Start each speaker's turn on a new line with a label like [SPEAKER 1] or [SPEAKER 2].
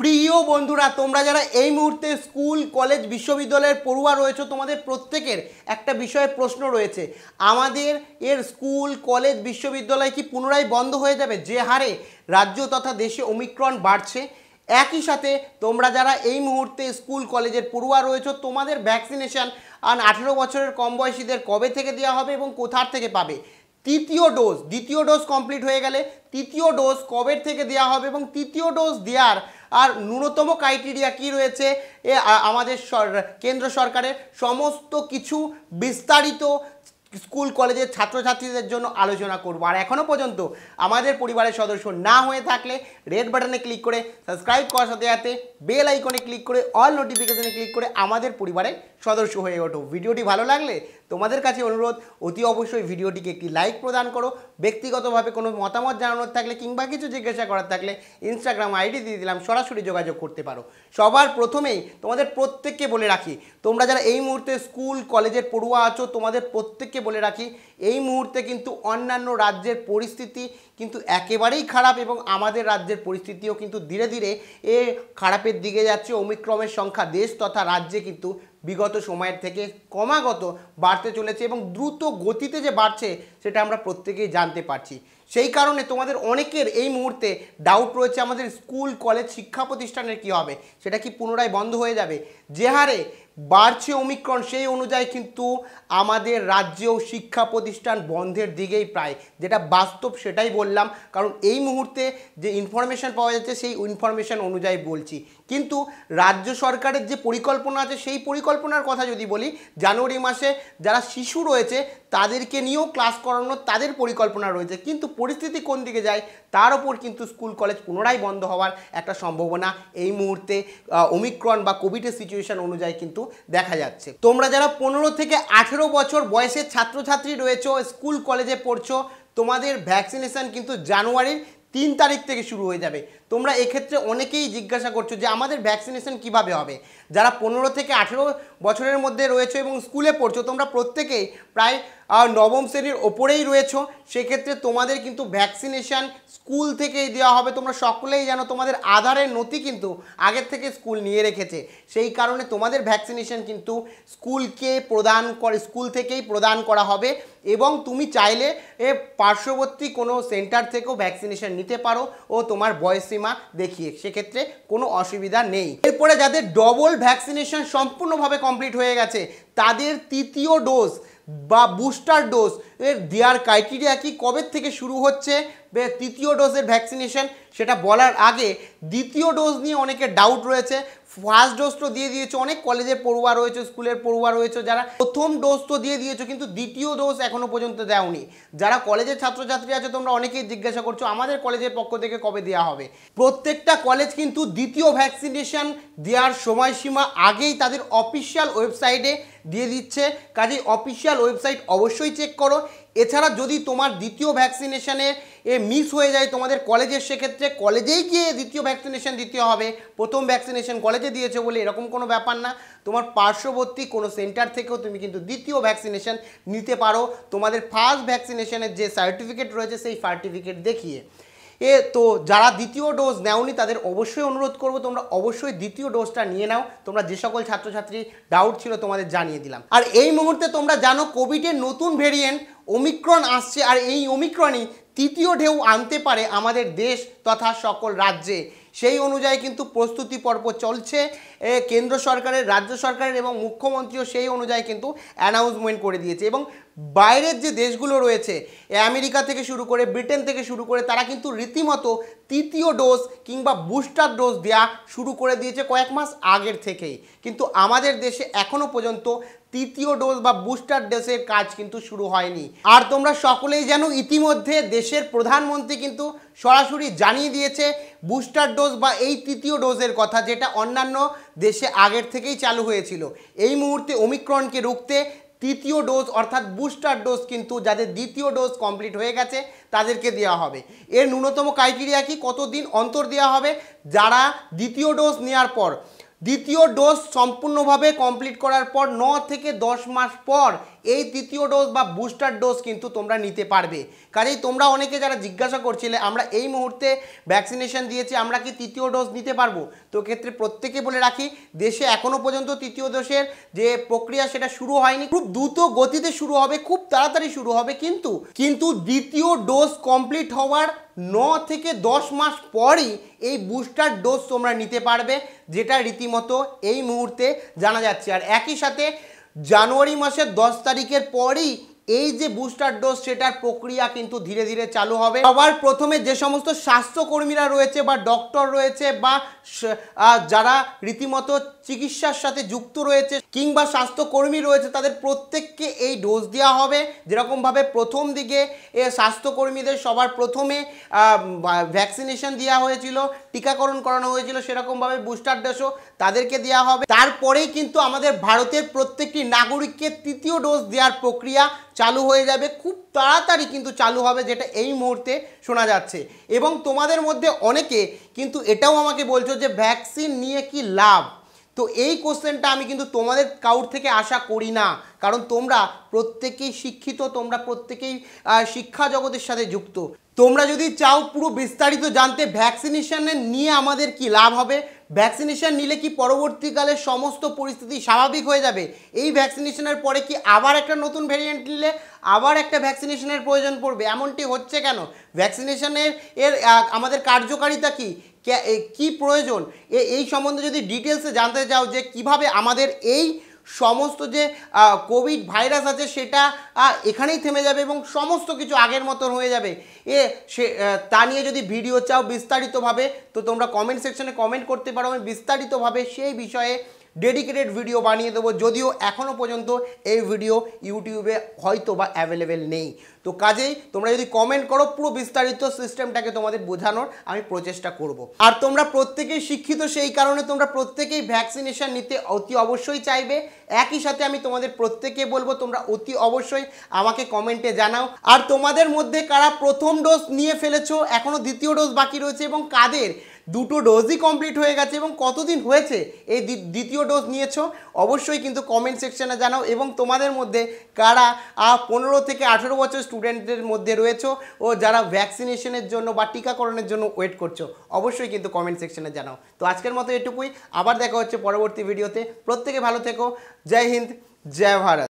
[SPEAKER 1] প্রিয় বন্ধুরা তোমরা যারা এই মুহূর্তে স্কুল কলেজ বিশ্ববিদ্যালয়ের পড়ুয়া রয়েছে তোমাদের প্রত্যেকের একটা বিষয়ে প্রশ্ন রয়েছে আমাদের এর স্কুল কলেজ বিশ্ববিদ্যালয় কি পুনরায় বন্ধ হয়ে যাবে যে হারে রাজ্য তথা দেশে ওমিক্রন বাড়ছে একই সাথে তোমরা যারা এই মুহূর্তে স্কুল কলেজের পড়ুয়া রয়েছে তোমাদের ভ্যাকসিনেশান আর আঠেরো বছরের কম বয়সীদের কবে থেকে দেওয়া হবে এবং কোথার থেকে পাবে তৃতীয় ডোজ দ্বিতীয় ডোজ কমপ্লিট হয়ে গেলে তৃতীয় ডোজ কবের থেকে দেওয়া হবে এবং তৃতীয় ডোজ দেওয়ার আর ন্যূনতম ক্রাইটেরিয়া কি রয়েছে এ আমাদের কেন্দ্র সরকারের সমস্ত কিছু বিস্তারিত স্কুল কলেজের ছাত্রছাত্রীদের জন্য আলোচনা করব আর এখনও পর্যন্ত আমাদের পরিবারের সদস্য না হয়ে থাকলে রেড বাটনে ক্লিক করে সাবস্ক্রাইব করার সাথে সাথে বেল আইকনে ক্লিক করে অল নোটিফিকেশানে ক্লিক করে আমাদের পরিবারের সদস্য হয়ে ওঠো ভিডিওটি ভালো লাগলে তোমাদের কাছে অনুরোধ অতি অবশ্যই ভিডিওটিকে একটি লাইক প্রদান করো ব্যক্তিগতভাবে কোনো মতামত জানানোর থাকলে কিংবা কিছু জিজ্ঞাসা করার থাকলে ইনস্টাগ্রাম আইডি দিয়ে দিলাম সরাসরি যোগাযোগ করতে পারো সবার প্রথমেই তোমাদের প্রত্যেককে বলে রাখি তোমরা যারা এই মুহূর্তে স্কুল কলেজের পড়ুয়া আছো তোমাদের প্রত্যেককে বলে রাখি এই মুহূর্তে কিন্তু অন্যান্য রাজ্যের পরিস্থিতি কিন্তু একেবারেই খারাপ এবং আমাদের রাজ্যের পরিস্থিতিও কিন্তু ধীরে ধীরে এ খারাপের দিকে যাচ্ছে অমিক্রমের সংখ্যা দেশ তথা রাজ্যে কিন্তু বিগত সময়ের থেকে ক্রমাগত বাড়তে চলেছে এবং দ্রুত গতিতে যে বাড়ছে সেটা আমরা প্রত্যেকেই জানতে পারছি সেই কারণে তোমাদের অনেকের এই মুহূর্তে ডাউট রয়েছে আমাদের স্কুল কলেজ শিক্ষা প্রতিষ্ঠানের কি হবে সেটা কি পুনরায় বন্ধ হয়ে যাবে যে হারে বাড়ছে অমিক্রণ সেই অনুযায়ী কিন্তু আমাদের রাজ্যেও শিক্ষা প্রতিষ্ঠান বন্ধের দিকেই প্রায় যেটা বাস্তব সেটাই বললাম কারণ এই মুহূর্তে যে ইনফরমেশান পাওয়া যাচ্ছে সেই ইনফরমেশান অনুযায়ী বলছি কিন্তু রাজ্য সরকারের যে পরিকল্পনা আছে সেই পরিকল্পনার কথা যদি বলি জানুয়ারি মাসে যারা শিশু রয়েছে তাদেরকে নিয়েও ক্লাস করানোর তাদের পরিকল্পনা রয়েছে কিন্তু পরিস্থিতি কোন দিকে যায় তার ওপর কিন্তু স্কুল কলেজ পুনরায় বন্ধ হওয়ার একটা সম্ভাবনা এই মুহূর্তে ওমিক্রন বা কোভিডের সিচুয়েশান অনুযায়ী কিন্তু দেখা যাচ্ছে তোমরা যারা পনেরো থেকে আঠেরো বছর বয়সের ছাত্রছাত্রী রয়েছে স্কুল কলেজে পড়ছো তোমাদের ভ্যাকসিনেশন কিন্তু জানুয়ারির তিন তারিখ থেকে শুরু হয়ে যাবে তোমরা এক্ষেত্রে অনেকেই জিজ্ঞাসা করছো যে আমাদের ভ্যাকসিনেশন কিভাবে হবে যারা পনেরো থেকে আঠেরো বছরের মধ্যে রয়েছে এবং স্কুলে পড়ছো তোমরা প্রত্যেকেই প্রায় আর নবম শ্রেণীর ওপরেই রয়েছ সেক্ষেত্রে তোমাদের কিন্তু ভ্যাকসিনেশান স্কুল থেকেই দেওয়া হবে তোমরা সকলেই জানো তোমাদের আধারের নথি কিন্তু আগের থেকে স্কুল নিয়ে রেখেছে সেই কারণে তোমাদের ভ্যাকসিনেশান কিন্তু স্কুলকে প্রদান করে স্কুল থেকেই প্রদান করা হবে এবং তুমি চাইলে এ পার্শ্ববর্তী কোনো সেন্টার থেকেও ভ্যাকসিনেশান নিতে পারো ও তোমার বয়সীমা দেখিয়ে সেক্ষেত্রে কোনো অসুবিধা নেই এরপরে যাদের ডবল ভ্যাকসিনেশান সম্পূর্ণভাবে কমপ্লিট হয়ে গেছে তাদের তৃতীয় ডোজ বা বুস্টার ডোজ এর দেওয়ার ক্রাইটেরিয়া কি কবে থেকে শুরু হচ্ছে তৃতীয় ডোজের ভ্যাকসিনেশন সেটা বলার আগে দ্বিতীয় ডোজ নিয়ে অনেকে ডাউট রয়েছে ফার্স্ট ডোজ তো দিয়ে দিয়েছো অনেক কলেজের পড়ুয়া রয়েছে স্কুলের পড়ুয়া রয়েছে যারা প্রথম ডোজ তো দিয়ে দিয়েছো কিন্তু দ্বিতীয় ডোজ এখনও পর্যন্ত দেওনি যারা কলেজের ছাত্রছাত্রী আছে তোমরা অনেকেই জিজ্ঞাসা করছো আমাদের কলেজের পক্ষ থেকে কবে দেওয়া হবে প্রত্যেকটা কলেজ কিন্তু দ্বিতীয় ভ্যাকসিনেশন দেওয়ার সময়সীমা আগেই তাদের অফিসিয়াল ওয়েবসাইটে দিয়ে দিচ্ছে কাজেই অফিসিয়াল ওয়েবসাইট অবশ্যই চেক করো এছাড়া যদি তোমার দ্বিতীয় ভ্যাকসিনেশানের এ মিস হয়ে যায় তোমাদের কলেজের সেক্ষেত্রে কলেজেই গিয়ে দ্বিতীয় ভ্যাকসিনেশান দিতে হবে প্রথম ভ্যাকসিনেশন কলেজে দিয়েছে বলে এরকম কোনো ব্যাপার না তোমার পার্শ্ববর্তী কোনো সেন্টার থেকেও তুমি কিন্তু দ্বিতীয় ভ্যাকসিনেশন নিতে পারো তোমাদের ফার্স্ট ভ্যাকসিনেশানের যে সার্টিফিকেট রয়েছে সেই সার্টিফিকেট দেখিয়ে এ তো যারা দ্বিতীয় ডোজ নেওনি তাদের অবশ্যই অনুরোধ করব তোমরা অবশ্যই দ্বিতীয় ডোজটা নিয়ে নাও তোমরা যে সকল ছাত্রছাত্রী ডাউট ছিল তোমাদের জানিয়ে দিলাম আর এই মুহূর্তে তোমরা জানো কোভিডের নতুন ভেরিয়েন্ট ওমিক্রন আসছে আর এই ওমিক্রনই তৃতীয় ঢেউ আনতে পারে আমাদের দেশ তথা সকল রাজ্যে সেই অনুযায়ী কিন্তু প্রস্তুতি পর্ব চলছে কেন্দ্র সরকারের রাজ্য সরকারের এবং মুখ্যমন্ত্রীও সেই অনুযায়ী কিন্তু অ্যানাউন্সমেন্ট করে দিয়েছে এবং বাইরের যে দেশগুলো রয়েছে আমেরিকা থেকে শুরু করে ব্রিটেন থেকে শুরু করে তারা কিন্তু রীতিমতো তৃতীয় ডোজ কিংবা বুস্টার ডোজ দেয়া শুরু করে দিয়েছে কয়েক মাস আগের থেকেই কিন্তু আমাদের দেশে এখনও পর্যন্ত তৃতীয় ডোজ বা বুস্টার ডোজের কাজ কিন্তু শুরু হয়নি আর তোমরা সকলেই যেন ইতিমধ্যে দেশের প্রধানমন্ত্রী কিন্তু সরাসরি জানিয়ে দিয়েছে বুস্টার ডোজ বা এই তৃতীয় ডোজের কথা যেটা অন্যান্য দেশে আগের থেকেই চালু হয়েছিল এই মুহূর্তে ওমিক্রনকে রুখতে তৃতীয় ডোজ অর্থাৎ বুস্টার ডোজ কিন্তু যাদের দ্বিতীয় ডোজ কমপ্লিট হয়ে গেছে তাদেরকে দেওয়া হবে এর ন্যূনতম ক্রাইটেরিয়া কি কতদিন অন্তর দেওয়া হবে যারা দ্বিতীয় ডোজ নেওয়ার পর দ্বিতীয় ডোজ সম্পূর্ণভাবে কমপ্লিট করার পর ন থেকে দশ মাস পর এই তৃতীয় ডোজ বা বুস্টার ডোজ কিন্তু তোমরা নিতে পারবে কাজেই তোমরা অনেকে যারা জিজ্ঞাসা করছিলে আমরা এই মুহূর্তে ভ্যাকসিনেশন দিয়েছি আমরা কি তৃতীয় ডোজ নিতে পারবো তো ক্ষেত্রে প্রত্যেকে বলে রাখি দেশে এখনও পর্যন্ত তৃতীয় ডোজের যে প্রক্রিয়া সেটা শুরু হয়নি খুব দ্রুত গতিতে শুরু হবে খুব তাড়াতাড়ি শুরু হবে কিন্তু কিন্তু দ্বিতীয় ডোজ কমপ্লিট হওয়ার ন থেকে দশ মাস পরই এই বুস্টার ডোজ তোমরা নিতে পারবে যেটা রীতিমতো এই মুহূর্তে জানা যাচ্ছে আর একই সাথে জানুয়ারি মাসের দশ তারিখের পরই এই যে বুস্টার ডোজ সেটার প্রক্রিয়া কিন্তু ধীরে ধীরে চালু হবে সবার প্রথমে যে সমস্ত স্বাস্থ্যকর্মীরা রয়েছে বা ডক্টর রয়েছে বা যারা রীতিমতো চিকিৎসার সাথে যুক্ত রয়েছে কিংবা স্বাস্থ্যকর্মী রয়েছে তাদের প্রত্যেককে এই ডোজ দেওয়া হবে যেরকমভাবে প্রথম দিকে স্বাস্থ্যকর্মীদের সবার প্রথমে ভ্যাকসিনেশন দেওয়া হয়েছিল টিকাকরণ করানো হয়েছিল সেরকমভাবে বুস্টার ডোজও তাদেরকে দেওয়া হবে তারপরেই কিন্তু আমাদের ভারতের প্রত্যেকটি নাগরিককে তৃতীয় ডোজ দেওয়ার প্রক্রিয়া চালু হয়ে যাবে খুব তাড়াতাড়ি কিন্তু চালু হবে যেটা এই মুহূর্তে শোনা যাচ্ছে এবং তোমাদের মধ্যে অনেকে কিন্তু এটাও আমাকে বলছো যে ভ্যাকসিন নিয়ে কি লাভ তো এই কোশ্চেনটা আমি কিন্তু তোমাদের কাউর থেকে আশা করি না কারণ তোমরা প্রত্যেকেই শিক্ষিত তোমরা প্রত্যেকেই শিক্ষা জগতের সাথে যুক্ত তোমরা যদি চাও পুরো বিস্তারিত জানতে ভ্যাকসিনেশনের নিয়ে আমাদের কি লাভ হবে ভ্যাকসিনেশান নিলে কি পরবর্তীকালে সমস্ত পরিস্থিতি স্বাভাবিক হয়ে যাবে এই ভ্যাকসিনেশনের পরে কি আবার একটা নতুন ভ্যারিয়েন্ট নিলে আবার একটা ভ্যাকসিনেশনের প্রয়োজন পড়বে এমনটি হচ্ছে কেন ভ্যাকসিনেশনের এর আমাদের কার্যকারিতা কি কী প্রয়োজন এই সম্বন্ধে যদি ডিটেলসে জানতে চাও যে কিভাবে আমাদের এই সমস্ত যে কোভিড ভাইরাস আছে সেটা এখানেই থেমে যাবে এবং সমস্ত কিছু আগের মতন হয়ে যাবে এ সে তা নিয়ে যদি ভিডিও চাও বিস্তারিতভাবে তো তোমরা কমেন্ট সেকশনে কমেন্ট করতে পারো আমি বিস্তারিতভাবে সেই বিষয়ে ডেডিকেটেড ভিডিও বানিয়ে দেবো যদিও এখনও পর্যন্ত এই ভিডিও ইউটিউবে হয়তো বা অ্যাভেলেবেল নেই তো কাজেই তোমরা যদি কমেন্ট করো পুরো বিস্তারিত সিস্টেমটাকে তোমাদের বোঝানোর আমি প্রচেষ্টা করব। আর তোমরা প্রত্যেকেই শিক্ষিত সেই কারণে তোমরা প্রত্যেকেই ভ্যাকসিনেশান নিতে অতি অবশ্যই চাইবে একই সাথে আমি তোমাদের প্রত্যেকে বলবো তোমরা অতি অবশ্যই আমাকে কমেন্টে জানাও আর তোমাদের মধ্যে কারা প্রথম ডোজ নিয়ে ফেলেছো এখনও দ্বিতীয় ডোজ বাকি রয়েছে এবং কাদের দুটো ডোজই কমপ্লিট হয়ে গেছে এবং কতদিন হয়েছে এই দ্বিতীয় ডোজ নিয়েছো অবশ্যই কিন্তু কমেন্ট সেকশানে জানাও এবং তোমাদের মধ্যে কারা পনেরো থেকে আঠেরো বছর স্টুডেন্টদের মধ্যে রয়েছে ও যারা ভ্যাকসিনেশনের জন্য বা টিকাকরণের জন্য ওয়েট করছো অবশ্যই কিন্তু কমেন্ট সেকশানে জানাও তো আজকের মতো এটুকুই আবার দেখা হচ্ছে পরবর্তী ভিডিওতে প্রত্যেকে ভালো থেকো জয় হিন্দ জয় ভারত